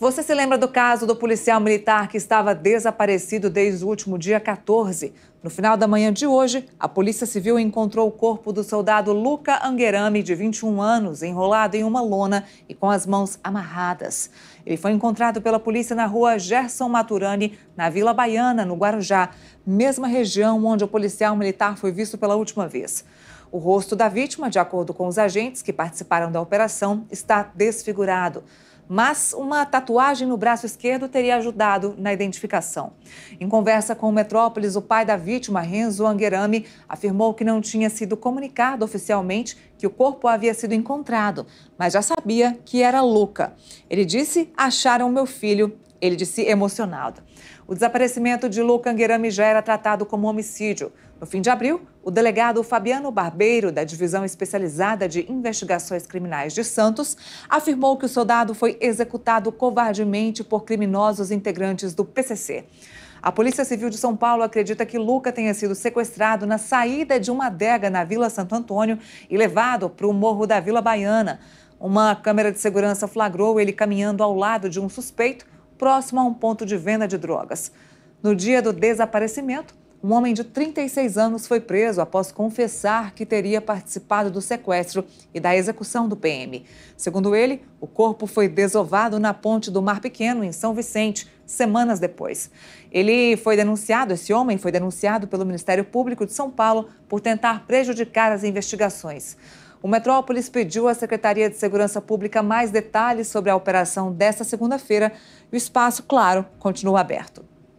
Você se lembra do caso do policial militar que estava desaparecido desde o último dia 14? No final da manhã de hoje, a Polícia Civil encontrou o corpo do soldado Luca Anguerami, de 21 anos, enrolado em uma lona e com as mãos amarradas. Ele foi encontrado pela polícia na rua Gerson Maturani, na Vila Baiana, no Guarujá, mesma região onde o policial militar foi visto pela última vez. O rosto da vítima, de acordo com os agentes que participaram da operação, está desfigurado mas uma tatuagem no braço esquerdo teria ajudado na identificação. Em conversa com o Metrópolis, o pai da vítima, Renzo Angerami afirmou que não tinha sido comunicado oficialmente que o corpo havia sido encontrado, mas já sabia que era Luca. Ele disse: acharam meu filho ele disse emocionado. O desaparecimento de Lu Canguerami já era tratado como homicídio. No fim de abril, o delegado Fabiano Barbeiro, da Divisão Especializada de Investigações Criminais de Santos, afirmou que o soldado foi executado covardemente por criminosos integrantes do PCC. A Polícia Civil de São Paulo acredita que Luca tenha sido sequestrado na saída de uma adega na Vila Santo Antônio e levado para o morro da Vila Baiana. Uma câmera de segurança flagrou ele caminhando ao lado de um suspeito próximo a um ponto de venda de drogas. No dia do desaparecimento, um homem de 36 anos foi preso após confessar que teria participado do sequestro e da execução do PM. Segundo ele, o corpo foi desovado na ponte do Mar Pequeno, em São Vicente, semanas depois. Ele foi denunciado, esse homem foi denunciado pelo Ministério Público de São Paulo por tentar prejudicar as investigações. O Metrópolis pediu à Secretaria de Segurança Pública mais detalhes sobre a operação desta segunda-feira e o espaço, claro, continua aberto.